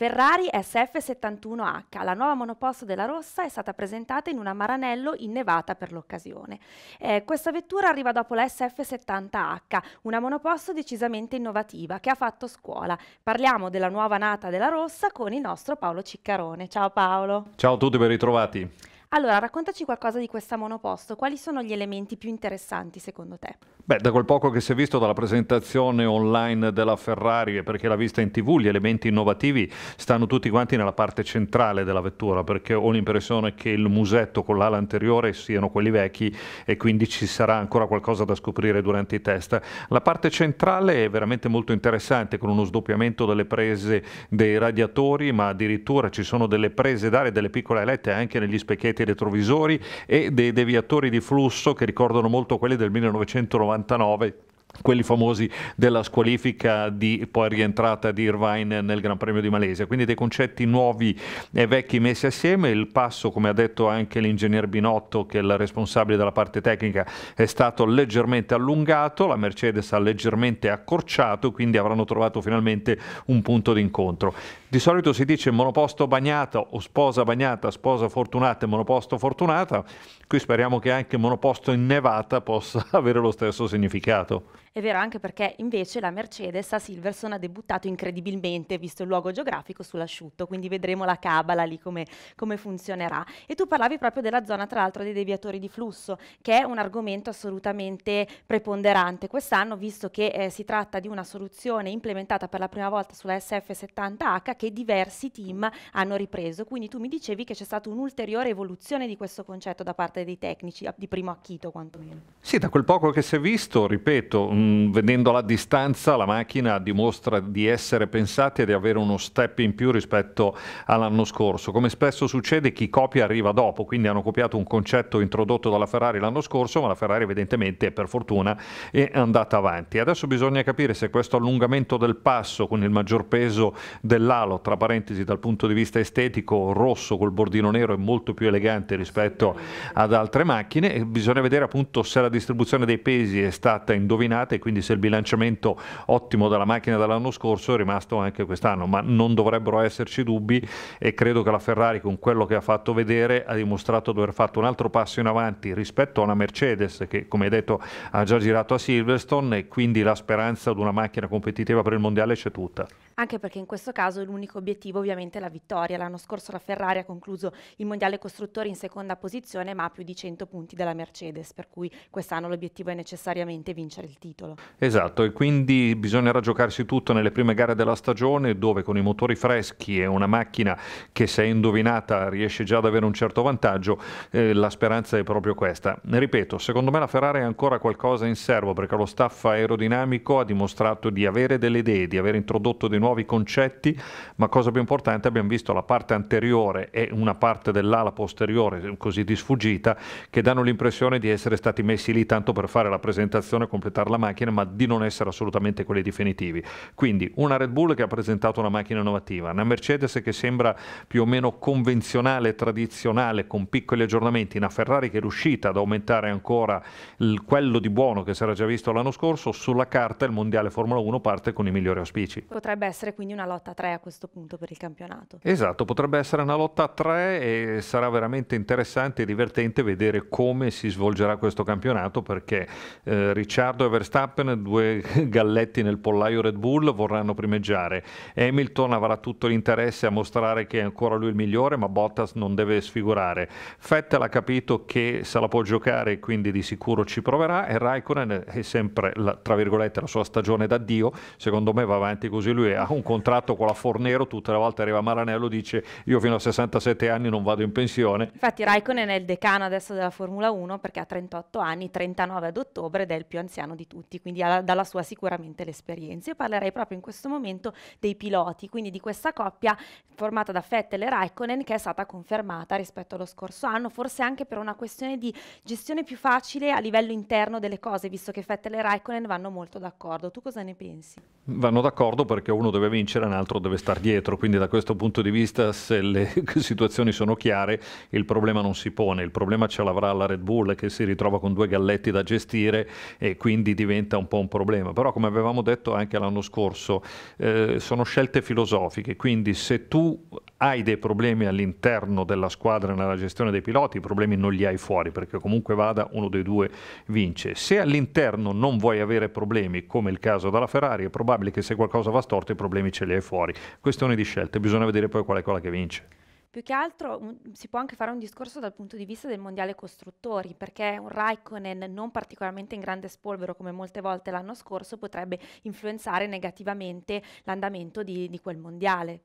Ferrari SF71H, la nuova monoposto della rossa, è stata presentata in una Maranello innevata per l'occasione. Eh, questa vettura arriva dopo la SF70H, una monoposto decisamente innovativa che ha fatto scuola. Parliamo della nuova nata della rossa con il nostro Paolo Ciccarone. Ciao Paolo. Ciao a tutti, ben ritrovati. Allora, raccontaci qualcosa di questa monoposto. Quali sono gli elementi più interessanti secondo te? Beh, da quel poco che si è visto dalla presentazione online della Ferrari e perché l'ha vista in tv, gli elementi innovativi stanno tutti quanti nella parte centrale della vettura perché ho l'impressione che il musetto con l'ala anteriore siano quelli vecchi e quindi ci sarà ancora qualcosa da scoprire durante i test. La parte centrale è veramente molto interessante con uno sdoppiamento delle prese dei radiatori ma addirittura ci sono delle prese d'aria, delle piccole alette anche negli specchietti retrovisori e dei deviatori di flusso che ricordano molto quelli del 1990 99 quelli famosi della squalifica di poi rientrata di Irvine nel Gran Premio di Malesia. Quindi dei concetti nuovi e vecchi messi assieme, il passo come ha detto anche l'ingegner Binotto che è il responsabile della parte tecnica è stato leggermente allungato, la Mercedes ha leggermente accorciato, quindi avranno trovato finalmente un punto d'incontro. Di solito si dice monoposto bagnata o sposa bagnata, sposa fortunata e monoposto fortunata, qui speriamo che anche monoposto innevata possa avere lo stesso significato. È vero anche perché invece la Mercedes a Silverson ha debuttato incredibilmente, visto il luogo geografico, sull'asciutto, quindi vedremo la cabala lì come, come funzionerà. E tu parlavi proprio della zona, tra l'altro, dei deviatori di flusso, che è un argomento assolutamente preponderante quest'anno, visto che eh, si tratta di una soluzione implementata per la prima volta sulla SF70H che diversi team hanno ripreso. Quindi tu mi dicevi che c'è stata un'ulteriore evoluzione di questo concetto da parte dei tecnici, di primo acchito quantomeno. Sì, da quel poco che si è visto, ripeto, mh, mm, vedendola a distanza la macchina dimostra di essere pensata e di avere uno step in più rispetto all'anno scorso. Come spesso succede chi copia arriva dopo, quindi hanno copiato un concetto introdotto dalla Ferrari l'anno scorso, ma la Ferrari evidentemente per fortuna è andata avanti. Adesso bisogna capire se questo allungamento del passo con il maggior peso dell'alo, tra parentesi dal punto di vista estetico, rosso col bordino nero è molto più elegante rispetto ad altre macchine, bisogna vedere appunto se la distribuzione dei pesi è stata indovinata e quindi se il bilanciamento ottimo della macchina dell'anno scorso è rimasto anche quest'anno, ma non dovrebbero esserci dubbi e credo che la Ferrari con quello che ha fatto vedere ha dimostrato di aver fatto un altro passo in avanti rispetto a una Mercedes che come hai detto ha già girato a Silverstone e quindi la speranza di una macchina competitiva per il mondiale c'è tutta. Anche perché in questo caso l'unico obiettivo ovviamente è la vittoria. L'anno scorso la Ferrari ha concluso il mondiale costruttori in seconda posizione ma a più di 100 punti della Mercedes, per cui quest'anno l'obiettivo è necessariamente vincere il titolo titolo. Esatto, e quindi bisognerà giocarsi tutto nelle prime gare della stagione dove con i motori freschi e una macchina che se è indovinata riesce già ad avere un certo vantaggio, eh, la speranza è proprio questa. ripeto, secondo me la Ferrari ha ancora qualcosa in serbo perché lo staff aerodinamico ha dimostrato di avere delle idee, di aver introdotto dei nuovi concetti, ma cosa più importante abbiamo visto la parte anteriore e una parte dell'ala posteriore così di sfuggita che danno l'impressione di essere stati messi lì tanto per fare la presentazione e completare la macchina macchine, ma di non essere assolutamente quelli definitivi. Quindi una Red Bull che ha presentato una macchina innovativa, una Mercedes che sembra più o meno convenzionale, tradizionale, con piccoli aggiornamenti, una Ferrari che è riuscita ad aumentare ancora il, quello di buono che si era già visto l'anno scorso, sulla carta il Mondiale Formula 1 parte con i migliori auspici. Potrebbe essere quindi una lotta a tre a questo punto per il campionato. Esatto, potrebbe essere una lotta a tre e sarà veramente interessante e divertente vedere come si svolgerà questo campionato perché eh, Ricciardo e Verstappen Verstappen, due galletti nel pollaio Red Bull vorranno primeggiare. Hamilton avrà tutto l'interesse a mostrare che è ancora lui il migliore, ma Bottas non deve sfigurare. Fettel ha capito che se la può giocare, quindi di sicuro ci proverà e Raikkonen è sempre, la, tra virgolette, la sua stagione d'addio. Secondo me va avanti così, lui ha un contratto con la Fornero, tutte le volte arriva Maranello dice io fino a 67 anni non vado in pensione. Infatti Raikkonen è il decano adesso della Formula 1 perché ha 38 anni, 39 ad ottobre ed è il più anziano di tutti tutti, quindi alla, dalla sua sicuramente l'esperienza. Io parlerei proprio in questo momento dei piloti, quindi di questa coppia formata da Fettel e Raikkonen che è stata confermata rispetto allo scorso anno, forse anche per una questione di gestione più facile a livello interno delle cose, visto che Fettel e Raikkonen vanno molto d'accordo. Tu cosa ne pensi? Vanno d'accordo perché uno deve vincere e un altro deve star dietro, quindi da questo punto di vista se le situazioni sono chiare il problema non si pone, il problema ce l'avrà la Red Bull che si ritrova con due galletti da gestire e quindi diventa diventa un po' un problema. Però come avevamo detto anche l'anno scorso, eh, sono scelte filosofiche, quindi se tu hai dei problemi all'interno della squadra nella gestione dei piloti, i problemi non li hai fuori perché comunque vada uno dei due vince. Se all'interno non vuoi avere problemi, come il caso della Ferrari, è probabile che se qualcosa va storto i problemi ce li hai fuori. Questione di scelte, bisogna vedere poi qual è quella che vince. Più che altro un, si può anche fare un discorso dal punto di vista del mondiale costruttori, perché un Raikkonen non particolarmente in grande spolvero come molte volte l'anno scorso potrebbe influenzare negativamente l'andamento di, di quel mondiale.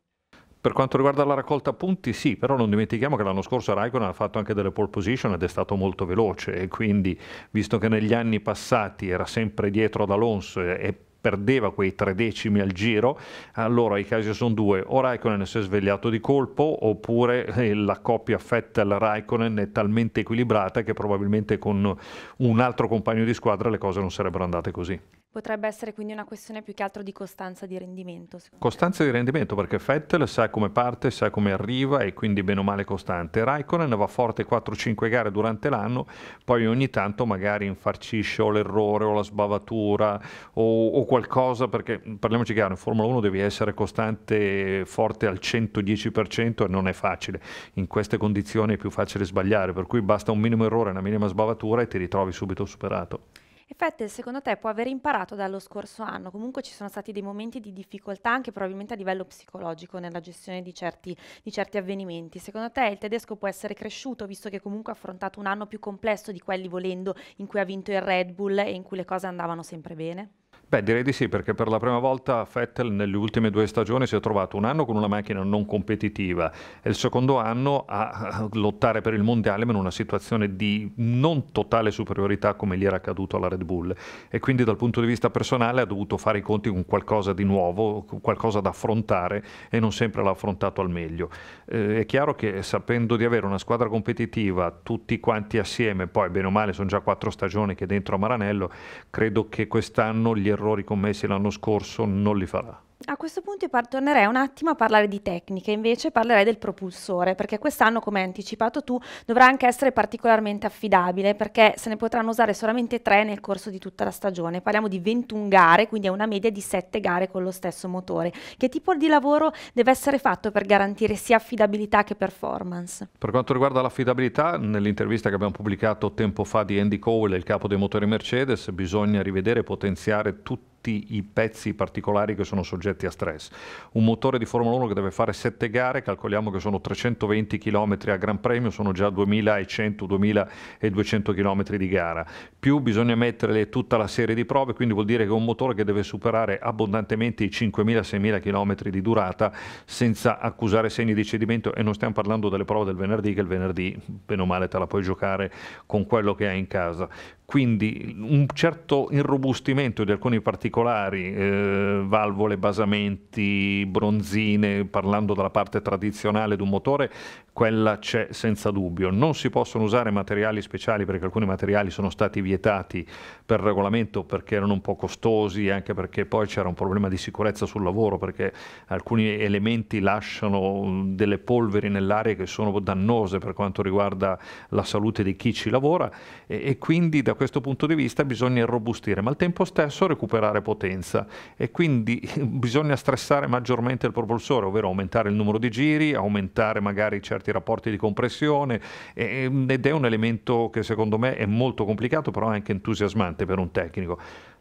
Per quanto riguarda la raccolta punti, sì, però non dimentichiamo che l'anno scorso Raikkonen ha fatto anche delle pole position ed è stato molto veloce e quindi, visto che negli anni passati era sempre dietro ad Alonso e perdeva quei tre decimi al giro, allora i casi sono due, o Raikkonen si è svegliato di colpo oppure eh, la coppia Vettel-Raikkonen è talmente equilibrata che probabilmente con un altro compagno di squadra le cose non sarebbero andate così. Potrebbe essere quindi una questione più che altro di costanza di rendimento. Costanza me. di rendimento perché Fettel sa come parte, sa come arriva e quindi bene o male costante. Raikkonen va forte 4-5 gare durante l'anno, poi ogni tanto magari infarcisce o l'errore o la sbavatura o, o qualcosa perché parliamoci chiaro, in Formula 1 devi essere costante, forte al 110% e non è facile. In queste condizioni è più facile sbagliare, per cui basta un minimo errore, una minima sbavatura e ti ritrovi subito superato. E Fettel, secondo te, può aver imparato dallo scorso anno? Comunque ci sono stati dei momenti di difficoltà, anche probabilmente a livello psicologico, nella gestione di certi, di certi avvenimenti. Secondo te il tedesco può essere cresciuto, visto che comunque ha affrontato un anno più complesso di quelli volendo in cui ha vinto il Red Bull e in cui le cose andavano sempre bene? Beh, direi di sì, perché per la prima volta Vettel nelle ultime due stagioni si è trovato un anno con una macchina non competitiva e il secondo anno a lottare per il mondiale ma in una situazione di non totale superiorità come gli era accaduto alla Red Bull e quindi dal punto di vista personale ha dovuto fare i conti con qualcosa di nuovo, qualcosa da affrontare e non sempre l'ha affrontato al meglio. Eh, è chiaro che sapendo di avere una squadra competitiva tutti quanti assieme, poi bene o male sono già quattro stagioni che dentro a Maranello, credo che quest'anno gli errori commessi l'anno scorso non li farà. A questo punto tornerei un attimo a parlare di tecniche, invece parlerei del propulsore, perché quest'anno, come hai anticipato tu, dovrà anche essere particolarmente affidabile, perché se ne potranno usare solamente tre nel corso di tutta la stagione. Parliamo di 21 gare, quindi è una media di 7 gare con lo stesso motore. Che tipo di lavoro deve essere fatto per garantire sia affidabilità che performance? Per quanto riguarda l'affidabilità, nell'intervista che abbiamo pubblicato tempo fa di Andy Cowell, il capo dei motori Mercedes, bisogna rivedere e potenziare tutti tutti i pezzi particolari che sono soggetti a stress. Un motore di Formula 1 che deve fare 7 gare, calcoliamo che sono 320 km a Gran Premio, sono già 2100-2200 km di gara. Più bisogna mettere tutta la serie di prove, quindi vuol dire che è un motore che deve superare abbondantemente i 5000-6000 km di durata senza accusare segni di cedimento e non stiamo parlando delle prove del venerdì, che il venerdì bene o male te la puoi giocare con quello che hai in casa quindi un certo irrobustimento di alcuni particolari, eh, valvole, basamenti, bronzine, parlando dalla parte tradizionale di un motore, quella c'è senza dubbio. Non si possono usare materiali speciali perché alcuni materiali sono stati vietati per regolamento perché erano un po' costosi, anche perché poi c'era un problema di sicurezza sul lavoro, perché alcuni elementi lasciano delle polveri nell'aria che sono dannose per quanto riguarda la salute di chi ci lavora e, e quindi da questo punto di vista bisogna irrobustire, ma al tempo stesso recuperare potenza e quindi bisogna stressare maggiormente il propulsore, ovvero aumentare il numero di giri, aumentare magari certi rapporti di compressione ehm, ed è un elemento che secondo me è molto complicato, però anche entusiasmante per un tecnico.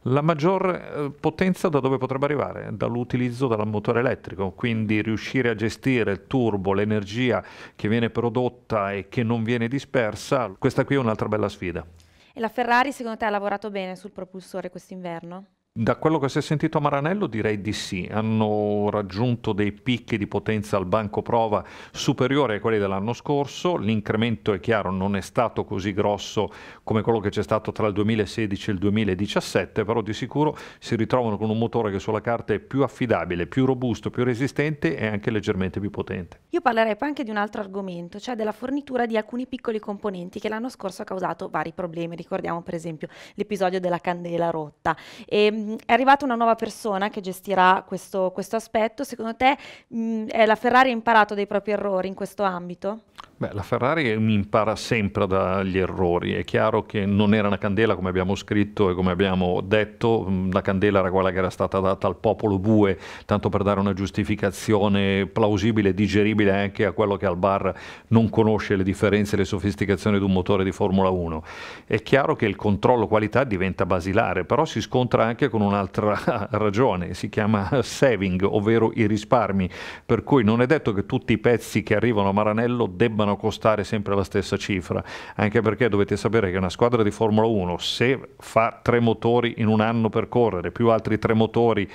La maggior eh, potenza da dove potrebbe arrivare? Dall'utilizzo del motore elettrico, quindi riuscire a gestire il turbo, l'energia che viene prodotta e che non viene dispersa, questa qui è un'altra bella sfida. E la Ferrari secondo te ha lavorato bene sul propulsore quest'inverno? Da quello che si è sentito a Maranello direi di sì, hanno raggiunto dei picchi di potenza al banco prova superiori a quelli dell'anno scorso, l'incremento è chiaro non è stato così grosso come quello che c'è stato tra il 2016 e il 2017, però di sicuro si ritrovano con un motore che sulla carta è più affidabile, più robusto, più resistente e anche leggermente più potente. Io parlerei poi anche di un altro argomento, cioè della fornitura di alcuni piccoli componenti che l'anno scorso ha causato vari problemi, ricordiamo per esempio l'episodio della candela rotta. E ehm, mh, è arrivata una nuova persona che gestirà questo, questo aspetto. Secondo te mh, mm, la Ferrari ha imparato dai propri errori in questo ambito? Beh, la Ferrari impara sempre dagli errori. È chiaro che non era una candela, come abbiamo scritto e come abbiamo detto, la candela era quella che era stata data al popolo bue, tanto per dare una giustificazione plausibile e digeribile anche a quello che al bar non conosce le differenze e le sofisticazioni di un motore di Formula 1. È chiaro che il controllo qualità diventa basilare, però si scontra anche con un'altra ragione, si chiama saving, ovvero i risparmi, per cui non è detto che tutti i pezzi che arrivano a Maranello debbano debbano costare sempre la stessa cifra, anche perché dovete sapere che una squadra di Formula 1 se fa tre motori in un anno per correre, più altri tre motori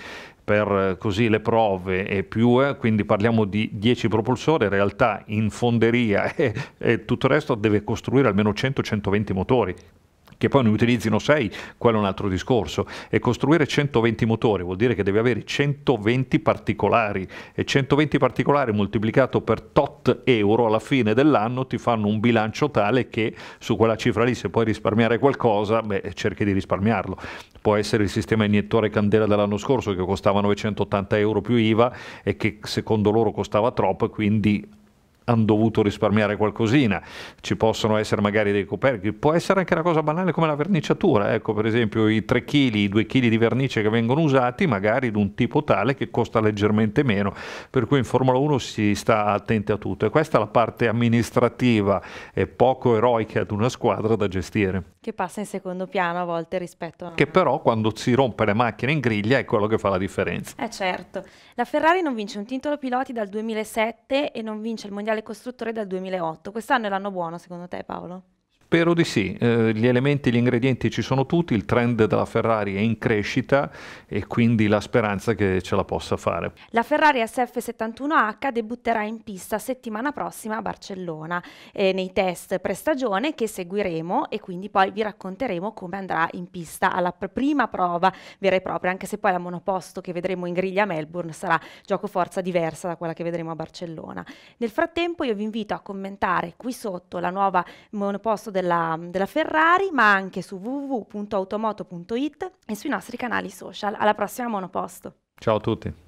per eh, così le prove e più, eh, quindi parliamo di 10 propulsori, in realtà in fonderia e, e tutto il resto deve costruire almeno 100-120 motori, che poi ne utilizzino 6, quello è un altro discorso. E costruire 120 motori vuol dire che devi avere 120 particolari e 120 particolari moltiplicato per tot euro alla fine dell'anno ti fanno un bilancio tale che su quella cifra lì se puoi risparmiare qualcosa, beh, cerchi di risparmiarlo. Può essere il sistema iniettore candela dell'anno scorso che costava 980 euro più IVA e che secondo loro costava troppo e quindi hanno dovuto risparmiare qualcosina, ci possono essere magari dei coperchi, può essere anche una cosa banale come la verniciatura, ecco per esempio i 3 kg, i 2 kg di vernice che vengono usati magari di un tipo tale che costa leggermente meno, per cui in Formula 1 si sta attenti a tutto e questa è la parte amministrativa e poco eroica di una squadra da gestire che passa in secondo piano a volte rispetto a... Che però quando si rompe le macchine in griglia è quello che fa la differenza. Eh certo, la Ferrari non vince un titolo piloti dal 2007 e non vince il mondiale costruttore dal 2008, quest'anno è l'anno buono secondo te Paolo? Spero di sì, eh, gli elementi, gli ingredienti ci sono tutti, il trend della Ferrari è in crescita e quindi la speranza che ce la possa fare. La Ferrari SF71H debutterà in pista settimana prossima a Barcellona eh, nei test prestagione che seguiremo e quindi poi vi racconteremo come andrà in pista alla pr prima prova vera e propria, anche se poi la monoposto che vedremo in griglia a Melbourne sarà gioco forza diversa da quella che vedremo a Barcellona. Nel frattempo io vi invito a commentare qui sotto la nuova monoposto del della, della Ferrari, ma anche su www.automoto.it e sui nostri canali social. Alla prossima Monoposto. Ciao a tutti.